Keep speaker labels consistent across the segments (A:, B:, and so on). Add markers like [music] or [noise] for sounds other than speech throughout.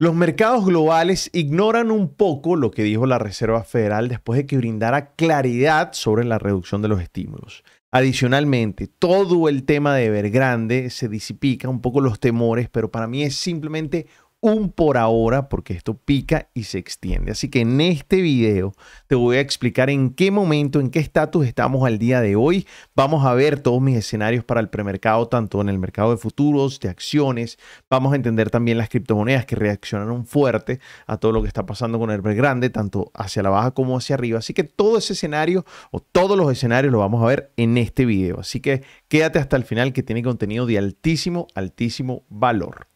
A: Los mercados globales ignoran un poco lo que dijo la Reserva Federal después de que brindara claridad sobre la reducción de los estímulos. Adicionalmente, todo el tema de ver grande se disipica un poco los temores, pero para mí es simplemente un por ahora porque esto pica y se extiende. Así que en este video te voy a explicar en qué momento, en qué estatus estamos al día de hoy. Vamos a ver todos mis escenarios para el premercado, tanto en el mercado de futuros, de acciones. Vamos a entender también las criptomonedas que reaccionaron fuerte a todo lo que está pasando con el grande, tanto hacia la baja como hacia arriba. Así que todo ese escenario o todos los escenarios lo vamos a ver en este video. Así que quédate hasta el final que tiene contenido de altísimo, altísimo valor.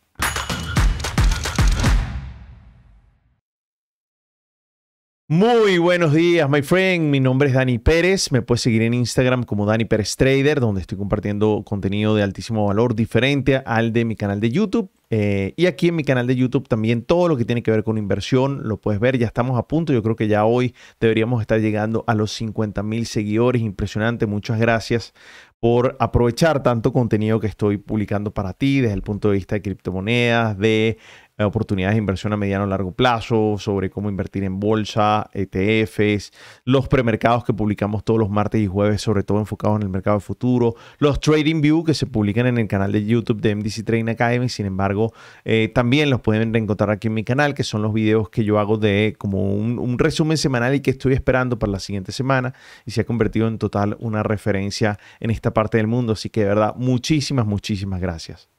A: Muy buenos días, my friend. Mi nombre es Dani Pérez. Me puedes seguir en Instagram como Dani Pérez Trader, donde estoy compartiendo contenido de altísimo valor diferente al de mi canal de YouTube. Eh, y aquí en mi canal de YouTube también todo lo que tiene que ver con inversión lo puedes ver. Ya estamos a punto. Yo creo que ya hoy deberíamos estar llegando a los 50 mil seguidores. Impresionante. Muchas gracias por aprovechar tanto contenido que estoy publicando para ti desde el punto de vista de criptomonedas, de eh, oportunidades de inversión a mediano o largo plazo, sobre cómo invertir en bolsa, ETFs, los premercados que publicamos todos los martes y jueves, sobre todo enfocados en el mercado de futuro, los Trading View que se publican en el canal de YouTube de MDC Trading Academy, sin embargo, eh, también los pueden encontrar aquí en mi canal, que son los videos que yo hago de como un, un resumen semanal y que estoy esperando para la siguiente semana y se ha convertido en total una referencia en esta parte del mundo, así que de verdad, muchísimas, muchísimas gracias.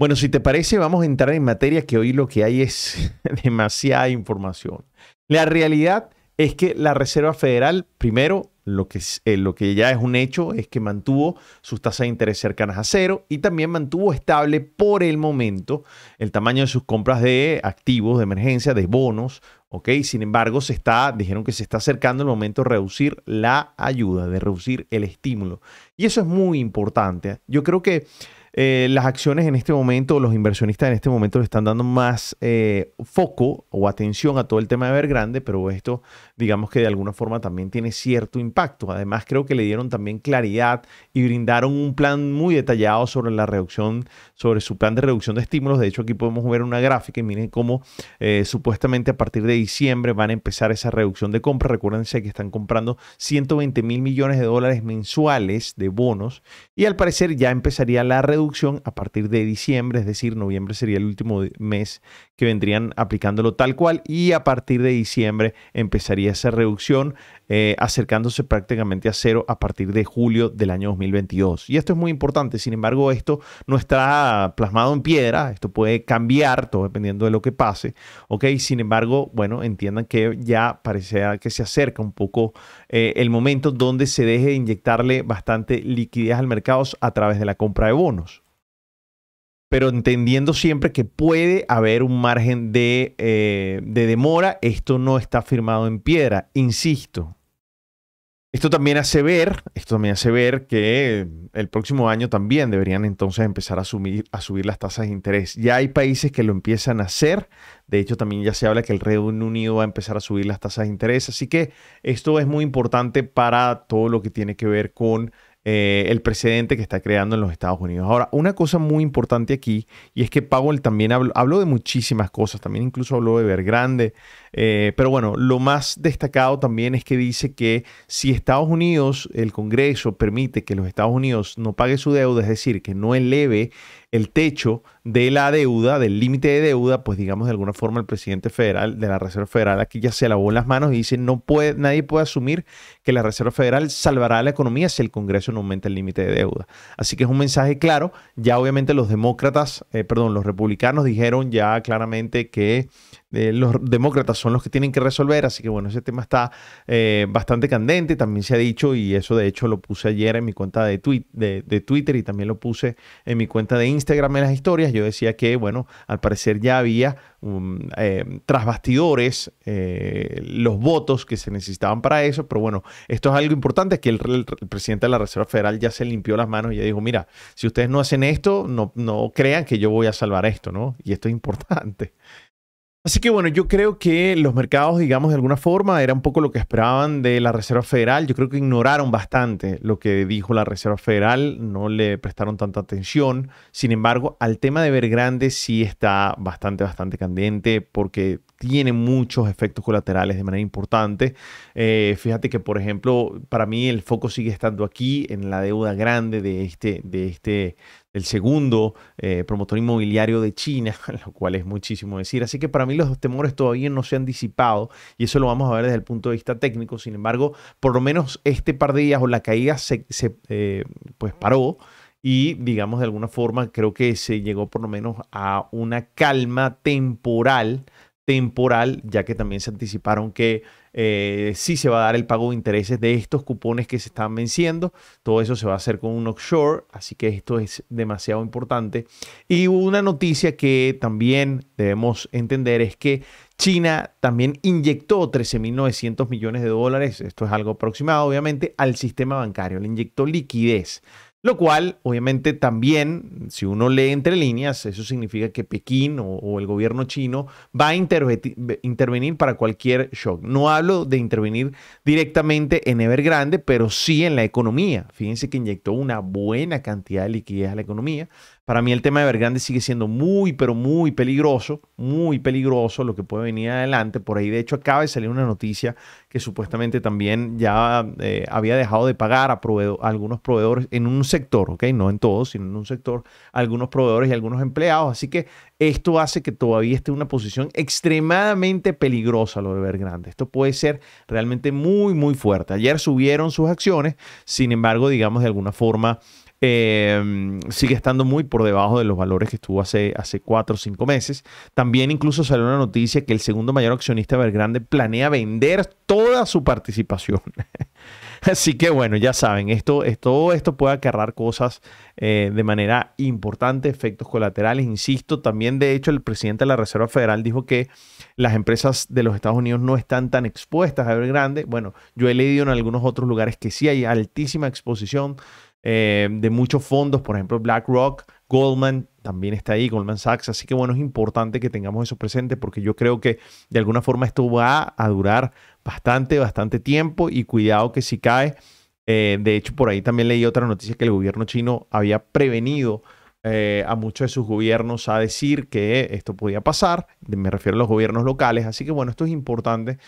A: Bueno, si te parece, vamos a entrar en materia que hoy lo que hay es [laughs] demasiada información. La realidad es que la Reserva Federal, primero, lo que, eh, lo que ya es un hecho es que mantuvo sus tasas de interés cercanas a cero y también mantuvo estable por el momento el tamaño de sus compras de activos de emergencia, de bonos, ¿ok? Sin embargo, se está, dijeron que se está acercando el momento de reducir la ayuda, de reducir el estímulo. Y eso es muy importante. ¿eh? Yo creo que eh, las acciones en este momento, los inversionistas en este momento le están dando más eh, foco o atención a todo el tema de grande pero esto digamos que de alguna forma también tiene cierto impacto. Además creo que le dieron también claridad y brindaron un plan muy detallado sobre la reducción, sobre su plan de reducción de estímulos. De hecho aquí podemos ver una gráfica y miren cómo eh, supuestamente a partir de diciembre van a empezar esa reducción de compra. Recuérdense que están comprando 120 mil millones de dólares mensuales de bonos y al parecer ya empezaría la reducción a partir de diciembre, es decir, noviembre sería el último mes que vendrían aplicándolo tal cual y a partir de diciembre empezaría esa reducción eh, acercándose prácticamente a cero a partir de julio del año 2022. Y esto es muy importante, sin embargo esto no está plasmado en piedra, esto puede cambiar todo dependiendo de lo que pase, ¿ok? Sin embargo, bueno, entiendan que ya parece que se acerca un poco eh, el momento donde se deje de inyectarle bastante liquidez al mercado a través de la compra de bonos pero entendiendo siempre que puede haber un margen de, eh, de demora. Esto no está firmado en piedra, insisto. Esto también hace ver, esto también hace ver que el próximo año también deberían entonces empezar a, a subir las tasas de interés. Ya hay países que lo empiezan a hacer. De hecho, también ya se habla que el Reino Unido va a empezar a subir las tasas de interés. Así que esto es muy importante para todo lo que tiene que ver con eh, el precedente que está creando en los Estados Unidos. Ahora, una cosa muy importante aquí, y es que Powell también habló, de muchísimas cosas, también incluso habló de ver grande. Eh, pero bueno, lo más destacado también es que dice que si Estados Unidos, el Congreso permite que los Estados Unidos no pague su deuda, es decir, que no eleve el techo de la deuda, del límite de deuda, pues digamos de alguna forma el presidente federal de la Reserva Federal aquí ya se lavó las manos y dice no puede, nadie puede asumir que la Reserva Federal salvará la economía si el Congreso no aumenta el límite de deuda. Así que es un mensaje claro. Ya obviamente los demócratas, eh, perdón, los republicanos dijeron ya claramente que eh, los demócratas son los que tienen que resolver, así que bueno, ese tema está eh, bastante candente, también se ha dicho, y eso de hecho lo puse ayer en mi cuenta de, Twitter y también lo puse en mi cuenta de Instagram en las historias, yo decía que bueno, al parecer ya había um, tras bastidores los votos que se necesitaban para eso, pero bueno, esto es algo importante, que el, presidente de la Reserva Federal ya se limpió las manos y ya dijo, mira, si ustedes no hacen esto, no, no crean que yo voy a salvar esto, ¿no? Y esto es importante. Así que bueno, yo creo que los mercados, digamos, de alguna forma, era un poco lo que esperaban de la Reserva Federal. Yo creo que ignoraron bastante lo que dijo la Reserva Federal, no le prestaron tanta atención. Sin embargo, al tema de ver grande sí está bastante, bastante candente porque tiene muchos efectos colaterales de manera importante. Eh, fíjate que, por ejemplo, para mí el foco sigue estando aquí en la deuda grande de este, de este, el segundo eh, promotor inmobiliario de China, [laughs] lo cual es muchísimo decir. Así que para mí los temores todavía no se han disipado y eso lo vamos a ver desde el punto de vista técnico. Sin embargo, por lo menos este par de días o la caída se, eh, pues paró y digamos de alguna forma creo que se llegó por lo menos a una calma temporal temporal, ya que también se anticiparon que eh, sí se va a dar el pago de intereses de estos cupones que se están venciendo. Todo eso se va a hacer con un offshore, así que esto es demasiado importante. Y una noticia que también debemos entender es que China también inyectó 13.900 millones de dólares, esto es algo aproximado obviamente, al sistema bancario, le inyectó liquidez. Lo cual, obviamente, también, si uno lee entre líneas, eso significa que Pekín o, el gobierno chino va a intervenir para cualquier shock. No hablo de intervenir directamente en Evergrande, pero sí en la economía. Fíjense que inyectó una buena cantidad de liquidez a la economía. Para mí el tema de Evergrande sigue siendo muy, pero muy peligroso, muy peligroso lo que puede venir adelante. Por ahí, de hecho, acaba de salir una noticia que supuestamente también ya eh, había dejado de pagar a algunos proveedores en un sector, ¿ok? No en todos, sino en un sector, algunos proveedores y algunos empleados. Así que esto hace que todavía esté en una posición extremadamente peligrosa lo de Vergrande. Esto puede ser realmente muy, muy fuerte. Ayer subieron sus acciones, sin embargo, digamos de alguna forma... Em, sigue estando muy por debajo de los valores que estuvo hace, hace cuatro o cinco meses. También incluso salió una noticia que el segundo mayor accionista de Vergrande planea vender toda su participación. [laughs] Así que bueno, ya saben, esto, todo esto puede acarrar cosas eh, de manera importante, efectos colaterales, insisto, también de hecho el presidente de la Reserva Federal dijo que las empresas de los Estados Unidos no están tan expuestas a ver grande. Bueno, yo he leído en algunos otros lugares que sí hay altísima exposición eh, de muchos fondos, por ejemplo BlackRock, Goldman, también está ahí, Goldman Sachs. Así que bueno, es importante que tengamos eso presente porque yo creo que de alguna forma esto va a durar bastante, bastante tiempo y cuidado que si cae. Eh, de hecho, por ahí también leí otra noticia que el gobierno chino había prevenido eh, a muchos de sus gobiernos a decir que esto podía pasar. Me refiero a los gobiernos locales. Así que bueno, esto es importante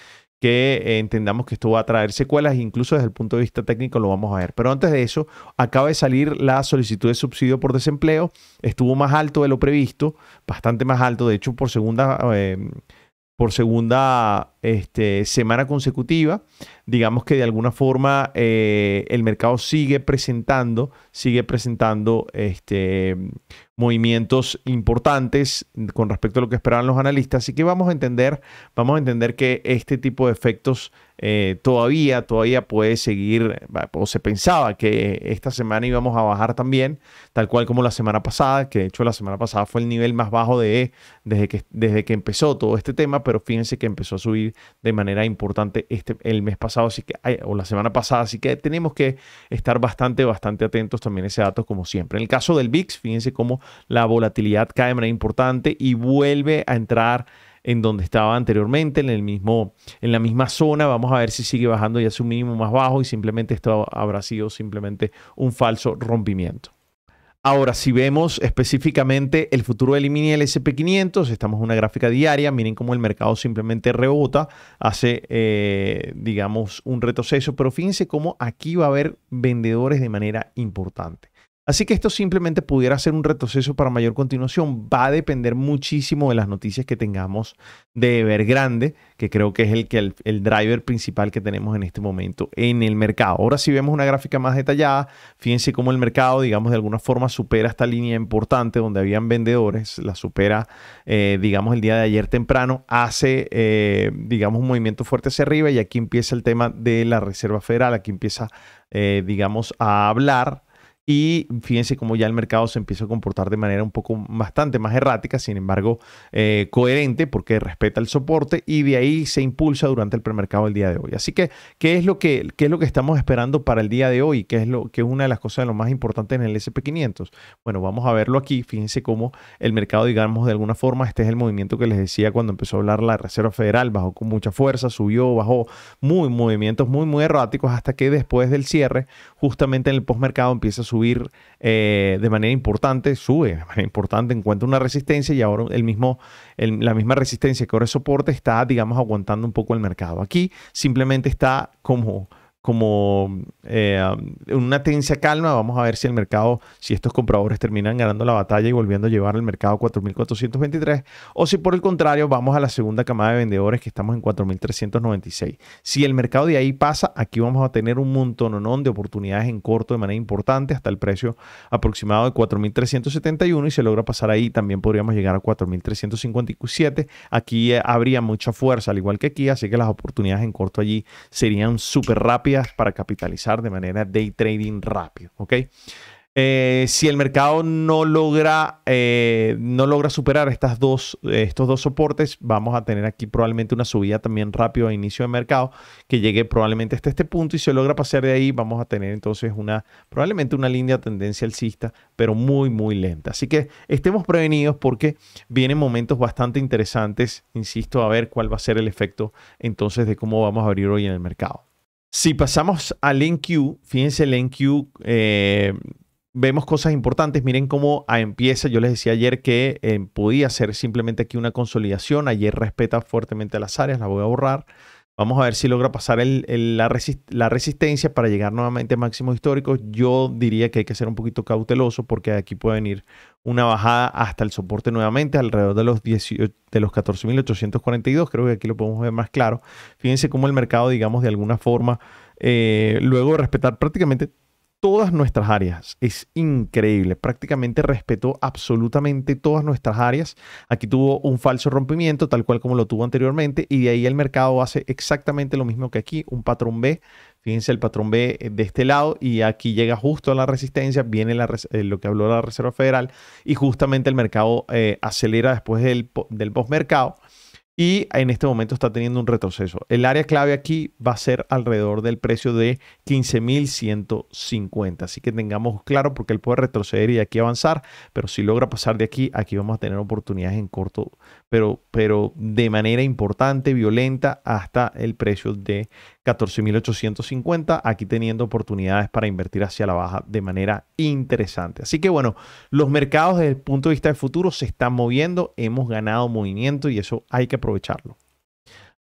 A: que eh, entendamos que esto va a traer secuelas, incluso desde el punto de vista técnico lo vamos a ver. Pero antes de eso, acaba de salir la solicitud de subsidio por desempleo, estuvo más alto de lo previsto, bastante más alto, de hecho por segunda, eh, por segunda este, semana consecutiva digamos que de alguna forma eh, el mercado sigue presentando, sigue presentando este, movimientos importantes con respecto a lo que esperaban los analistas. Así que vamos a entender, vamos a entender que este tipo de efectos eh, todavía, todavía puede seguir, o se pensaba que esta semana íbamos a bajar también, tal cual como la semana pasada, que de hecho la semana pasada fue el nivel más bajo de desde que, desde que empezó todo este tema, pero fíjense que empezó a subir de manera importante este, el mes pasado que, o la semana pasada, así que tenemos que estar bastante, bastante atentos también a ese dato como siempre. En el caso del VIX, fíjense cómo la volatilidad cae de manera importante y vuelve a entrar en donde estaba anteriormente, en, el mismo, en la misma zona. Vamos a ver si sigue bajando ya su mínimo más bajo y simplemente esto habrá sido simplemente un falso rompimiento. Ahora, si vemos específicamente el futuro del mini el SP500, estamos en una gráfica diaria, miren cómo el mercado simplemente rebota, hace, eh, digamos, un retroceso, pero fíjense cómo aquí va a haber vendedores de manera importante. Así que esto simplemente pudiera ser un retroceso para mayor continuación. Va a depender muchísimo de las noticias que tengamos de Evergrande, que creo que es el, que el, driver principal que tenemos en este momento en el mercado. Ahora si vemos una gráfica más detallada, fíjense cómo el mercado, digamos, de alguna forma supera esta línea importante donde habían vendedores, la supera, eh, digamos, el día de ayer temprano, hace, eh, digamos, un movimiento fuerte hacia arriba y aquí empieza el tema de la Reserva Federal, aquí empieza, eh, digamos, a hablar y fíjense cómo ya el mercado se empieza a comportar de manera un poco bastante más errática, sin embargo eh, coherente porque respeta el soporte y de ahí se impulsa durante el premercado el día de hoy. Así que, ¿qué es lo que, qué es lo que estamos esperando para el día de hoy? ¿Qué es, lo, que es una de las cosas lo más importantes en el SP500? Bueno, vamos a verlo aquí. Fíjense cómo el mercado, digamos, de alguna forma, este es el movimiento que les decía cuando empezó a hablar la Reserva Federal, bajó con mucha fuerza, subió, bajó, muy movimientos muy, muy erráticos hasta que después del cierre, justamente en el postmercado empieza a subir eh, de manera importante, sube de manera importante, encuentra una resistencia y ahora el mismo, la misma resistencia que ahora es soporte está, digamos, aguantando un poco el mercado. Aquí simplemente está como como eh, um, una tendencia calma. Vamos a ver si el mercado, si estos compradores terminan ganando la batalla y volviendo a llevar el mercado a 4.423 o si por el contrario vamos a la segunda camada de vendedores que estamos en 4.396. Si el mercado de ahí pasa, aquí vamos a tener un montón de oportunidades en corto de manera importante hasta el precio aproximado de 4.371 y se logra pasar ahí también podríamos llegar a 4.357. Aquí eh, habría mucha fuerza, al igual que aquí, así que las oportunidades en corto allí serían súper rápidas para capitalizar de manera day trading rápido, ¿ok? Eh, si el mercado no logra, eh, no logra superar estas dos, estos dos soportes, vamos a tener aquí probablemente una subida también rápido a inicio de mercado que llegue probablemente hasta este punto y se logra pasar de ahí vamos a tener entonces una probablemente una línea tendencia alcista, pero muy muy lenta. Así que estemos prevenidos porque vienen momentos bastante interesantes, insisto, a ver cuál va a ser el efecto entonces de cómo vamos a abrir hoy en el mercado. Si pasamos al NQ, fíjense el NQ, eh, vemos cosas importantes. Miren cómo ah, empieza. Yo les decía ayer que eh, podía ser simplemente aquí una consolidación. Ayer respeta fuertemente las áreas, la voy a borrar. Vamos a ver si logra pasar la, resistencia para llegar nuevamente a máximos históricos. Yo diría que hay que ser un poquito cauteloso porque aquí puede venir una bajada hasta el soporte nuevamente, alrededor de los, los 14.842. Creo que aquí lo podemos ver más claro. Fíjense cómo el mercado, digamos, de alguna forma, eh, luego respetar prácticamente todas nuestras áreas. Es increíble. Prácticamente respetó absolutamente todas nuestras áreas. Aquí tuvo un falso rompimiento, tal cual como lo tuvo anteriormente, y de ahí el mercado hace exactamente lo mismo que aquí, un patrón B. Fíjense el patrón B eh, de este lado y aquí llega justo a la resistencia, viene eh, lo que habló la Reserva Federal y justamente el mercado eh, acelera después del, del postmercado mercado y en este momento está teniendo un retroceso. El área clave aquí va a ser alrededor del precio de 15.150. Así que tengamos claro porque él puede retroceder y aquí avanzar, pero si logra pasar de aquí, aquí vamos a tener oportunidades en corto, pero, pero de manera importante, violenta, hasta el precio de 14.850, aquí teniendo oportunidades para invertir hacia la baja de manera interesante. Así que bueno, los mercados desde el punto de vista del futuro se están moviendo, hemos ganado movimiento y eso hay que aprovecharlo.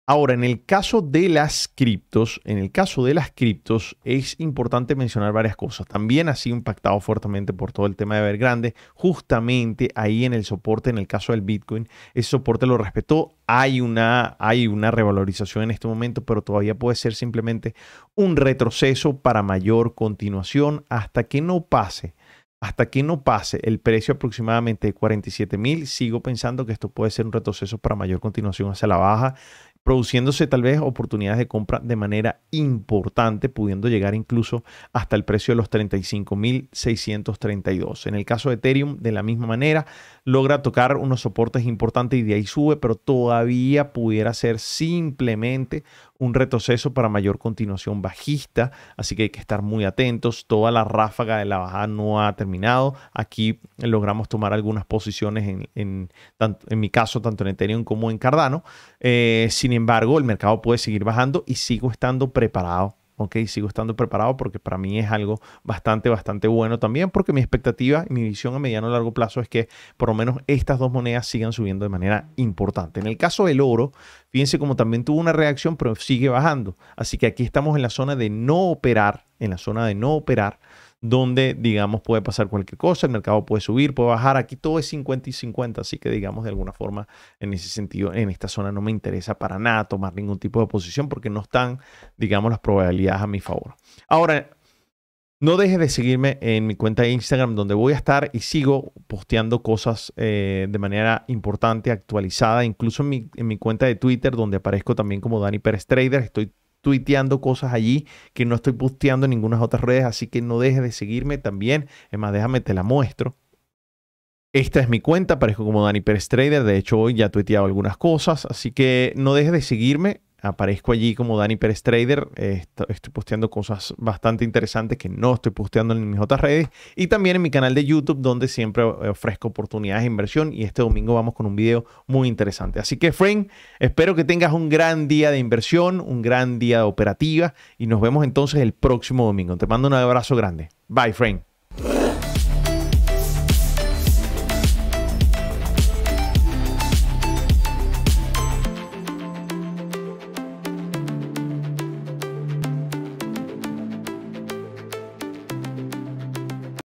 A: Ahora, en el caso de las criptos, en el caso de las criptos es importante mencionar varias cosas. También ha sido impactado fuertemente por todo el tema de grande. Justamente ahí en el soporte, en el caso del Bitcoin, ese soporte lo respetó. Hay una, hay una revalorización en este momento, pero todavía puede ser simplemente un retroceso para mayor continuación hasta que no pase hasta que no pase el precio aproximadamente de 47 mil, sigo pensando que esto puede ser un retroceso para mayor continuación hacia la baja produciéndose tal vez oportunidades de compra de manera importante, pudiendo llegar incluso hasta el precio de los 35.632. En el caso de Ethereum, de la misma manera, logra tocar unos soportes importantes y de ahí sube, pero todavía pudiera ser simplemente un retroceso para mayor continuación bajista, así que hay que estar muy atentos. Toda la ráfaga de la bajada no ha terminado. Aquí logramos tomar algunas posiciones, en, mi caso, tanto en Ethereum como en Cardano. Eh, sin embargo, el mercado puede seguir bajando y sigo estando preparado ok, sigo estando preparado porque para mí es algo bastante, bastante bueno también, porque mi expectativa y mi visión a mediano y largo plazo es que por lo menos estas dos monedas sigan subiendo de manera importante. En el caso del oro, fíjense como también tuvo una reacción, pero sigue bajando. Así que aquí estamos en la zona de no operar, en la zona de no operar donde, digamos, puede pasar cualquier cosa, el mercado puede subir, puede bajar, aquí todo es 50 y 50, así que, digamos, de alguna forma, en ese sentido, en esta zona no me interesa para nada tomar ningún tipo de posición porque no están, digamos, las probabilidades a mi favor. Ahora, no dejes de seguirme en mi cuenta de Instagram, donde voy a estar y sigo posteando cosas eh, de manera importante, actualizada, incluso en mi, en mi, cuenta de Twitter, donde aparezco también como Dani Pérez Trader. Estoy tuiteando cosas allí que no estoy posteando en ninguna otras redes, así que no dejes de seguirme también. Es más, déjame, te la muestro. Esta es mi cuenta, parezco como Dani Pérez Trader, de hecho hoy ya he tuiteado algunas cosas, así que no dejes de seguirme, aparezco allí como Dani Pérez Trader. estoy posteando cosas bastante interesantes que no estoy posteando en mis otras redes. Y también en mi canal de YouTube, donde siempre eh, ofrezco oportunidades de inversión. Y este domingo vamos con un video muy interesante. Así que, friend, espero que tengas un gran día de inversión, un gran día de operativa. Y nos vemos entonces el próximo domingo. Te mando un abrazo grande. Bye, Frank.